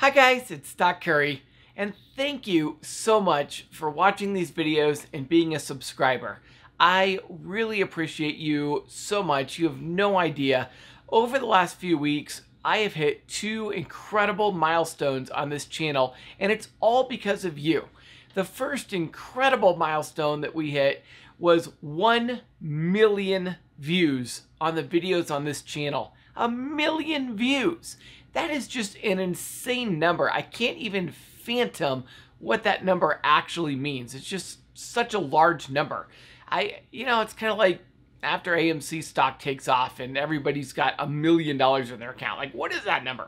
Hi guys, it's Doc Curry, and thank you so much for watching these videos and being a subscriber. I really appreciate you so much. You have no idea. Over the last few weeks, I have hit two incredible milestones on this channel, and it's all because of you. The first incredible milestone that we hit was 1 million views on the videos on this channel. A million views! That is just an insane number. I can't even phantom what that number actually means. It's just such a large number. I, you know, it's kind of like after AMC stock takes off and everybody's got a million dollars in their account. Like, what is that number?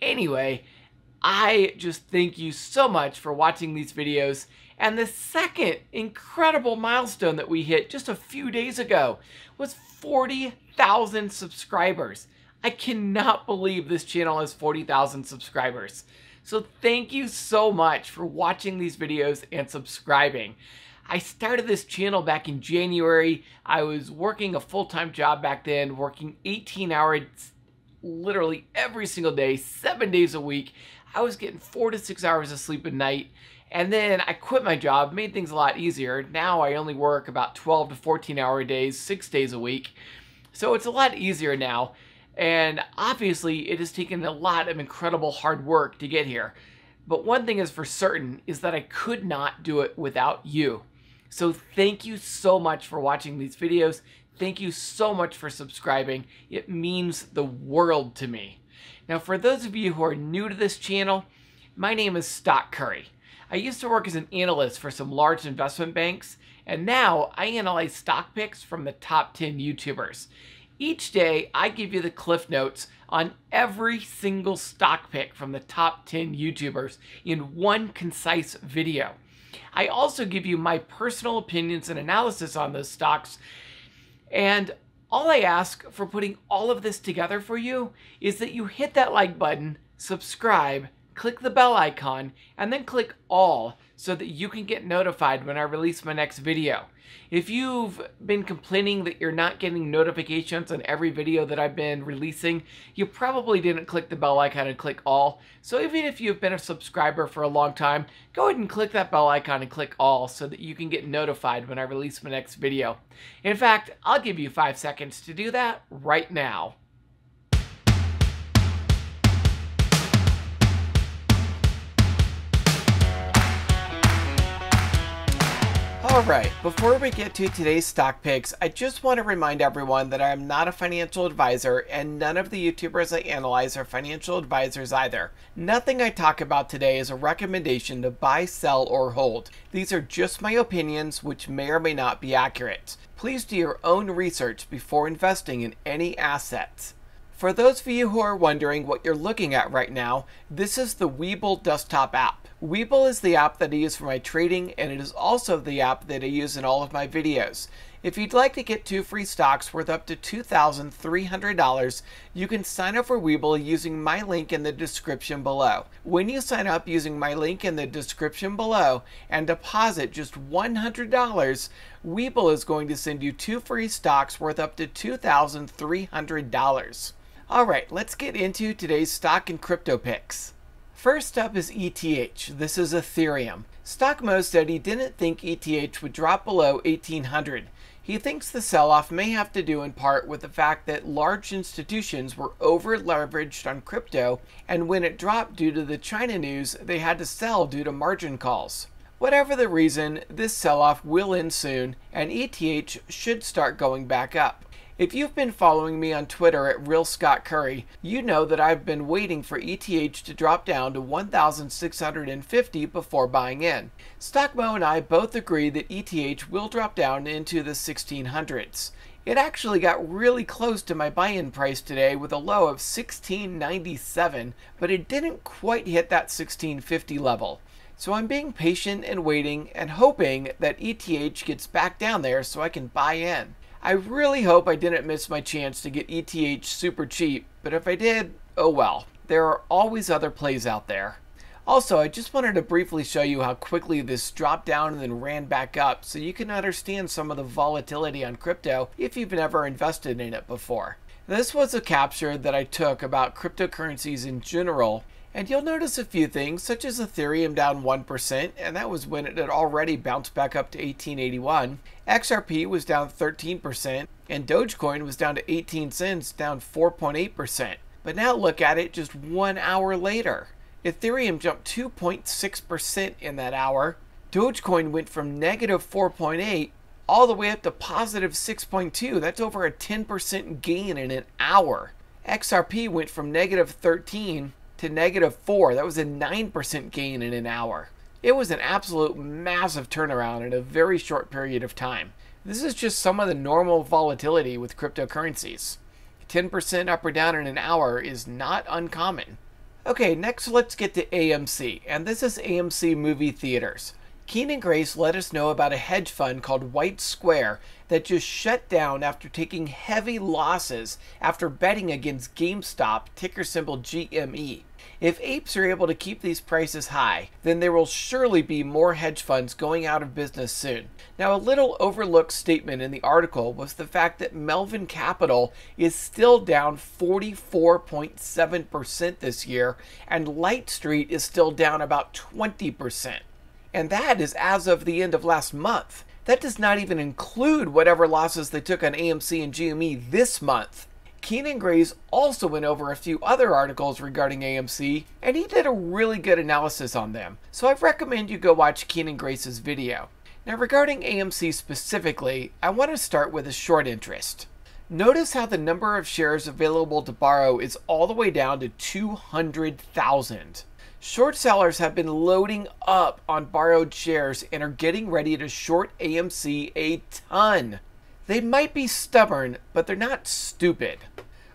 Anyway, I just thank you so much for watching these videos. And the second incredible milestone that we hit just a few days ago was 40,000 subscribers. I cannot believe this channel has 40,000 subscribers. So thank you so much for watching these videos and subscribing. I started this channel back in January. I was working a full-time job back then, working 18 hours literally every single day, seven days a week. I was getting four to six hours of sleep a night. And then I quit my job, made things a lot easier. Now I only work about 12 to 14 hour days, six days a week. So it's a lot easier now. And obviously, it has taken a lot of incredible hard work to get here. But one thing is for certain is that I could not do it without you. So thank you so much for watching these videos. Thank you so much for subscribing. It means the world to me. Now, for those of you who are new to this channel, my name is Stock Curry. I used to work as an analyst for some large investment banks, and now I analyze stock picks from the top 10 YouTubers. Each day, I give you the cliff notes on every single stock pick from the top 10 YouTubers in one concise video. I also give you my personal opinions and analysis on those stocks. And all I ask for putting all of this together for you is that you hit that like button, subscribe, click the bell icon, and then click all so that you can get notified when I release my next video. If you've been complaining that you're not getting notifications on every video that I've been releasing, you probably didn't click the bell icon and click all. So even if you've been a subscriber for a long time, go ahead and click that bell icon and click all so that you can get notified when I release my next video. In fact, I'll give you five seconds to do that right now. Alright, before we get to today's stock picks, I just want to remind everyone that I am not a financial advisor and none of the YouTubers I analyze are financial advisors either. Nothing I talk about today is a recommendation to buy, sell, or hold. These are just my opinions which may or may not be accurate. Please do your own research before investing in any assets. For those of you who are wondering what you're looking at right now, this is the Weeble desktop app. Weeble is the app that I use for my trading, and it is also the app that I use in all of my videos. If you'd like to get two free stocks worth up to $2,300, you can sign up for Weeble using my link in the description below. When you sign up using my link in the description below and deposit just $100, Weeble is going to send you two free stocks worth up to $2,300. All right, let's get into today's stock and crypto picks. First up is ETH. This is Ethereum. Stockmo said he didn't think ETH would drop below 1800. He thinks the sell off may have to do in part with the fact that large institutions were over leveraged on crypto, and when it dropped due to the China news, they had to sell due to margin calls. Whatever the reason, this sell off will end soon, and ETH should start going back up. If you've been following me on Twitter at Real Scott Curry, you know that I've been waiting for ETH to drop down to 1,650 before buying in. Stockmo and I both agree that ETH will drop down into the 1600s. It actually got really close to my buy-in price today with a low of 1697, but it didn't quite hit that 1650 level. So I'm being patient and waiting and hoping that ETH gets back down there so I can buy in. I really hope I didn't miss my chance to get ETH super cheap, but if I did, oh well. There are always other plays out there. Also, I just wanted to briefly show you how quickly this dropped down and then ran back up so you can understand some of the volatility on crypto if you've never invested in it before. This was a capture that I took about cryptocurrencies in general and you'll notice a few things, such as Ethereum down 1%, and that was when it had already bounced back up to 1881. XRP was down 13%, and Dogecoin was down to 18 cents, down 4.8%. But now look at it just one hour later. Ethereum jumped 2.6% in that hour. Dogecoin went from negative 4.8 all the way up to positive 6.2. That's over a 10% gain in an hour. XRP went from negative 13 to negative 4. That was a 9% gain in an hour. It was an absolute massive turnaround in a very short period of time. This is just some of the normal volatility with cryptocurrencies. 10% up or down in an hour is not uncommon. Okay, next let's get to AMC, and this is AMC Movie Theaters. Keenan Grace let us know about a hedge fund called White Square that just shut down after taking heavy losses after betting against GameStop, ticker symbol GME. If apes are able to keep these prices high, then there will surely be more hedge funds going out of business soon. Now, a little overlooked statement in the article was the fact that Melvin Capital is still down 44.7% this year, and Light Street is still down about 20% and that is as of the end of last month. That does not even include whatever losses they took on AMC and GME this month. Keenan Grays also went over a few other articles regarding AMC, and he did a really good analysis on them, so I recommend you go watch Keenan Grace's video. Now regarding AMC specifically, I want to start with a short interest. Notice how the number of shares available to borrow is all the way down to 200,000. Short sellers have been loading up on borrowed shares and are getting ready to short AMC a ton. They might be stubborn, but they're not stupid.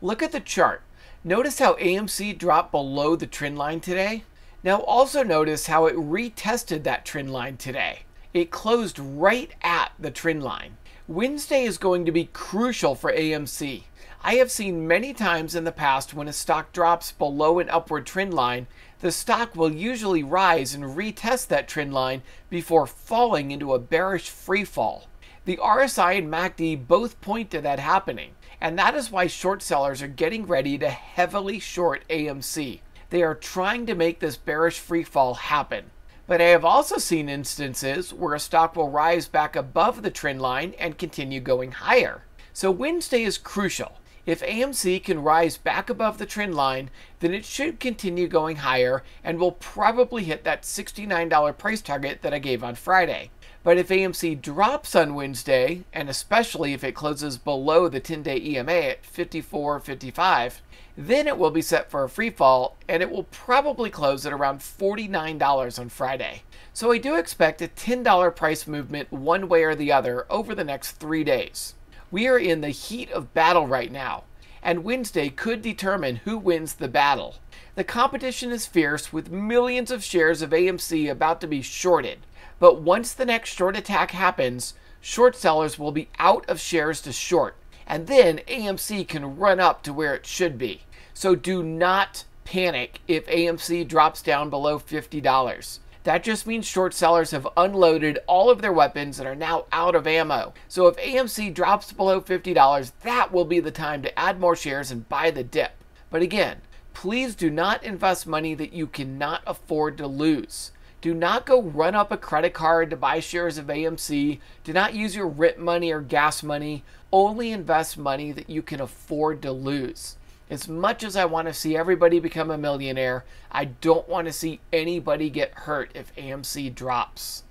Look at the chart. Notice how AMC dropped below the trend line today? Now also notice how it retested that trend line today. It closed right at the trend line. Wednesday is going to be crucial for AMC. I have seen many times in the past when a stock drops below an upward trend line the stock will usually rise and retest that trend line before falling into a bearish free fall. The RSI and MACD both point to that happening, and that is why short sellers are getting ready to heavily short AMC. They are trying to make this bearish free fall happen. But I have also seen instances where a stock will rise back above the trend line and continue going higher. So Wednesday is crucial. If AMC can rise back above the trend line, then it should continue going higher and will probably hit that $69 price target that I gave on Friday. But if AMC drops on Wednesday, and especially if it closes below the 10 day EMA at 54.55, then it will be set for a free fall and it will probably close at around $49 on Friday. So I do expect a $10 price movement one way or the other over the next three days. We are in the heat of battle right now, and Wednesday could determine who wins the battle. The competition is fierce with millions of shares of AMC about to be shorted. But once the next short attack happens, short sellers will be out of shares to short, and then AMC can run up to where it should be. So do not panic if AMC drops down below $50. That just means short sellers have unloaded all of their weapons and are now out of ammo. So if AMC drops below $50, that will be the time to add more shares and buy the dip. But again, please do not invest money that you cannot afford to lose. Do not go run up a credit card to buy shares of AMC. Do not use your rent money or gas money. Only invest money that you can afford to lose. As much as I want to see everybody become a millionaire, I don't want to see anybody get hurt if AMC drops.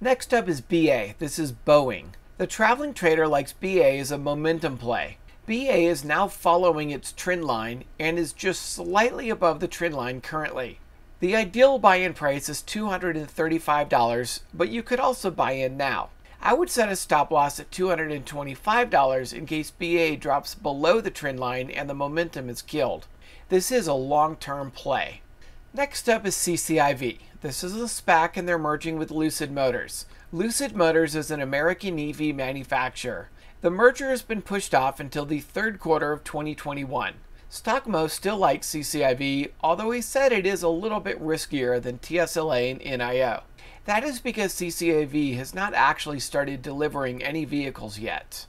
Next up is BA. This is Boeing. The traveling trader likes BA as a momentum play. BA is now following its trend line and is just slightly above the trend line currently. The ideal buy-in price is $235, but you could also buy in now. I would set a stop loss at $225 in case BA drops below the trend line and the momentum is killed. This is a long-term play. Next up is CCIV. This is a SPAC and they're merging with Lucid Motors. Lucid Motors is an American EV manufacturer. The merger has been pushed off until the third quarter of 2021. Stockmo still likes CCIV, although he said it is a little bit riskier than TSLA and NIO. That is because CCAV has not actually started delivering any vehicles yet.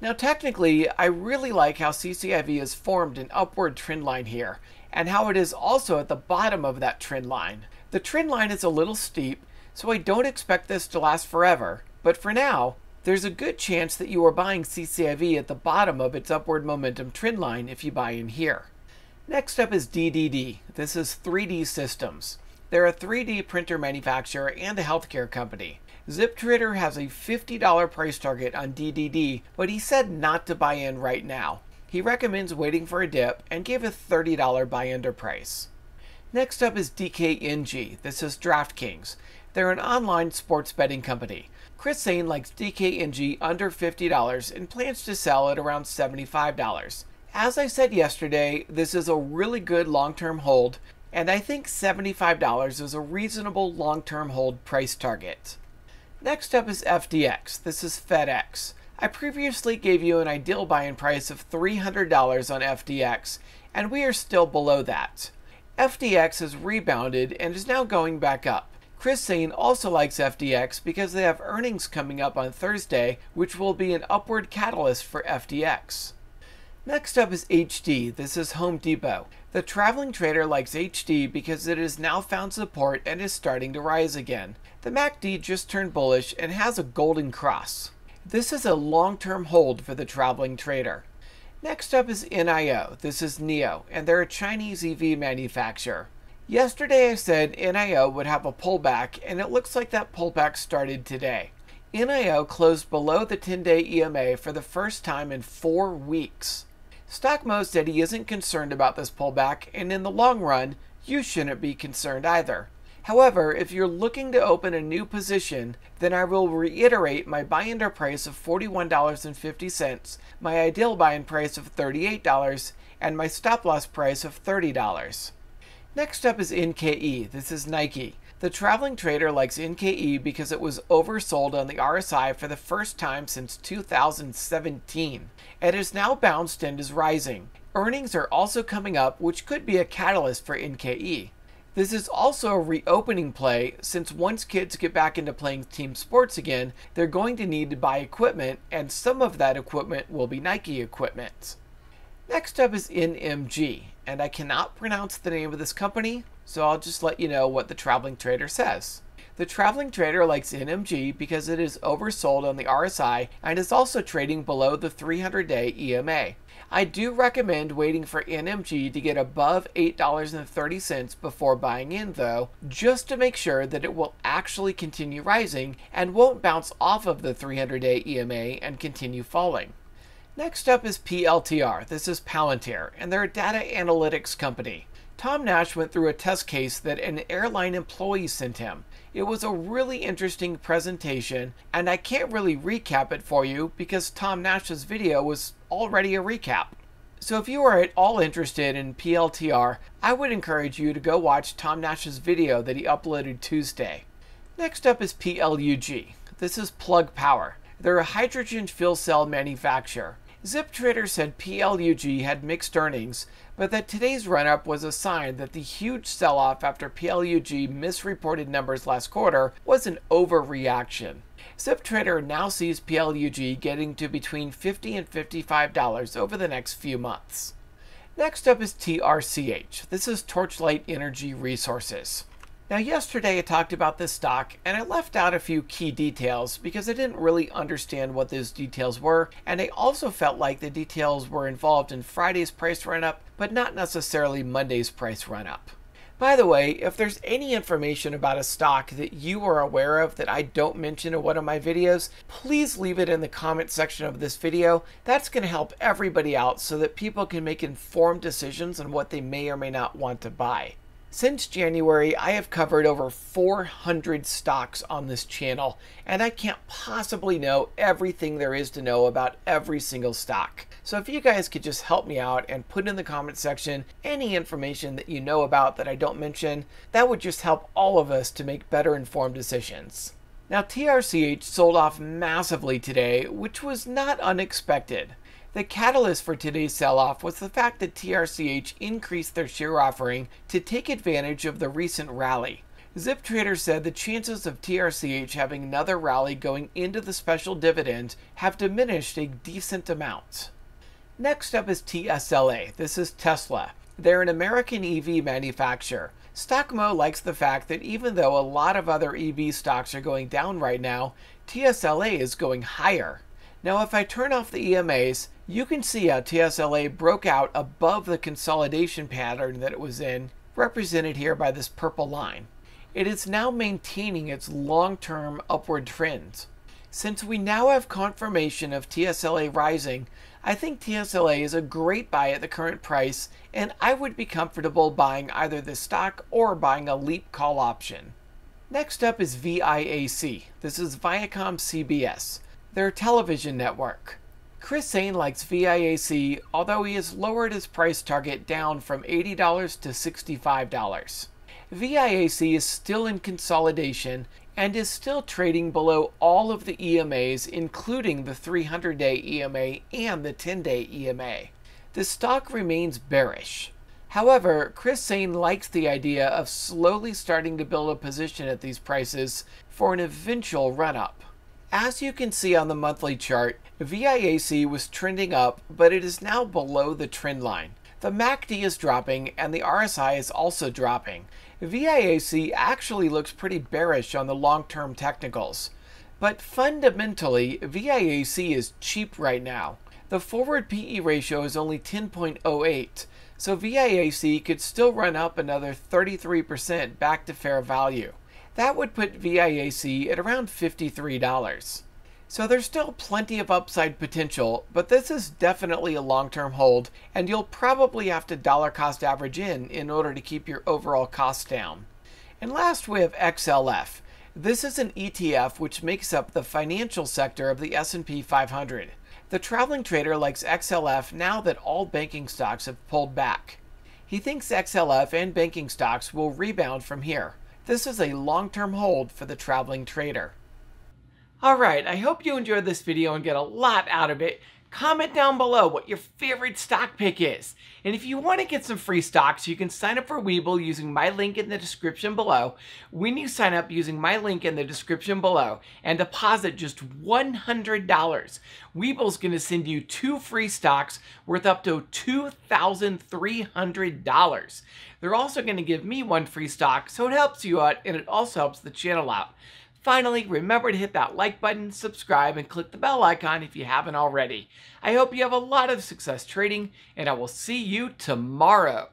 Now technically, I really like how CCIV has formed an upward trend line here, and how it is also at the bottom of that trend line. The trend line is a little steep, so I don't expect this to last forever, but for now, there's a good chance that you are buying CCIV at the bottom of its upward momentum trend line if you buy in here. Next up is DDD. This is 3D Systems. They're a 3D printer manufacturer and a healthcare company. ZipTrader has a $50 price target on DDD, but he said not to buy in right now. He recommends waiting for a dip and gave a $30 buy under price. Next up is DKNG. This is DraftKings. They're an online sports betting company. Chris Sane likes DKNG under $50 and plans to sell at around $75. As I said yesterday, this is a really good long term hold, and I think $75 is a reasonable long-term hold price target. Next up is FDX. This is FedEx. I previously gave you an ideal buy-in price of $300 on FDX, and we are still below that. FDX has rebounded and is now going back up. Chris Sane also likes FDX because they have earnings coming up on Thursday, which will be an upward catalyst for FDX. Next up is HD. This is Home Depot. The traveling trader likes HD because it has now found support and is starting to rise again. The MACD just turned bullish and has a golden cross. This is a long-term hold for the traveling trader. Next up is NIO. This is NEO, and they're a Chinese EV manufacturer. Yesterday I said NIO would have a pullback, and it looks like that pullback started today. NIO closed below the 10-day EMA for the first time in four weeks. Stockmo said he isn't concerned about this pullback, and in the long run, you shouldn't be concerned either. However, if you're looking to open a new position, then I will reiterate my buy-in price of $41.50, my ideal buy-in price of $38, and my stop-loss price of $30. Next up is NKE. This is Nike. The traveling trader likes NKE because it was oversold on the RSI for the first time since 2017. It is now bounced and is rising. Earnings are also coming up, which could be a catalyst for NKE. This is also a reopening play since once kids get back into playing team sports again, they're going to need to buy equipment, and some of that equipment will be Nike equipment. Next up is NMG, and I cannot pronounce the name of this company, so I'll just let you know what the traveling trader says. The traveling trader likes NMG because it is oversold on the RSI and is also trading below the 300 day EMA. I do recommend waiting for NMG to get above $8.30 before buying in though, just to make sure that it will actually continue rising and won't bounce off of the 300 day EMA and continue falling. Next up is PLTR. This is Palantir, and they're a data analytics company. Tom Nash went through a test case that an airline employee sent him. It was a really interesting presentation, and I can't really recap it for you because Tom Nash's video was already a recap. So if you are at all interested in PLTR, I would encourage you to go watch Tom Nash's video that he uploaded Tuesday. Next up is PLUG. This is Plug Power. They're a hydrogen fuel cell manufacturer. ZipTrader said PLUG had mixed earnings, but that today's run up was a sign that the huge sell off after PLUG misreported numbers last quarter was an overreaction. ZipTrader now sees PLUG getting to between $50 and $55 over the next few months. Next up is TRCH. This is Torchlight Energy Resources. Now, yesterday I talked about this stock and I left out a few key details because I didn't really understand what those details were, and I also felt like the details were involved in Friday's price run up, but not necessarily Monday's price run up. By the way, if there's any information about a stock that you are aware of that I don't mention in one of my videos, please leave it in the comment section of this video. That's going to help everybody out so that people can make informed decisions on what they may or may not want to buy. Since January, I have covered over 400 stocks on this channel, and I can't possibly know everything there is to know about every single stock. So if you guys could just help me out and put in the comment section any information that you know about that I don't mention, that would just help all of us to make better informed decisions. Now, TRCH sold off massively today, which was not unexpected. The catalyst for today's sell off was the fact that TRCH increased their share offering to take advantage of the recent rally. ZipTrader said the chances of TRCH having another rally going into the special dividend have diminished a decent amount. Next up is TSLA. This is Tesla. They're an American EV manufacturer. Stockmo likes the fact that even though a lot of other EV stocks are going down right now, TSLA is going higher. Now, if I turn off the EMAs, you can see how TSLA broke out above the consolidation pattern that it was in, represented here by this purple line. It is now maintaining its long-term upward trends. Since we now have confirmation of TSLA rising, I think TSLA is a great buy at the current price, and I would be comfortable buying either this stock or buying a LEAP call option. Next up is VIAC. This is Viacom CBS, their television network. Chris Sane likes VIAC, although he has lowered his price target down from $80 to $65. VIAC is still in consolidation and is still trading below all of the EMAs, including the 300 day EMA and the 10 day EMA. The stock remains bearish. However, Chris Sane likes the idea of slowly starting to build a position at these prices for an eventual run up. As you can see on the monthly chart, VIAC was trending up, but it is now below the trend line. The MACD is dropping and the RSI is also dropping. VIAC actually looks pretty bearish on the long-term technicals. But fundamentally, VIAC is cheap right now. The forward PE ratio is only 10.08, so VIAC could still run up another 33% back to fair value. That would put VIAC at around $53. So there's still plenty of upside potential, but this is definitely a long-term hold, and you'll probably have to dollar cost average in in order to keep your overall costs down. And last we have XLF. This is an ETF which makes up the financial sector of the S&P 500. The traveling trader likes XLF now that all banking stocks have pulled back. He thinks XLF and banking stocks will rebound from here. This is a long-term hold for the traveling trader. Alright, I hope you enjoyed this video and get a lot out of it. Comment down below what your favorite stock pick is. And if you want to get some free stocks, you can sign up for Weeble using my link in the description below. When you sign up using my link in the description below and deposit just $100, Weeble's going to send you two free stocks worth up to $2,300. They're also going to give me one free stock, so it helps you out and it also helps the channel out. Finally, remember to hit that like button, subscribe, and click the bell icon if you haven't already. I hope you have a lot of success trading, and I will see you tomorrow.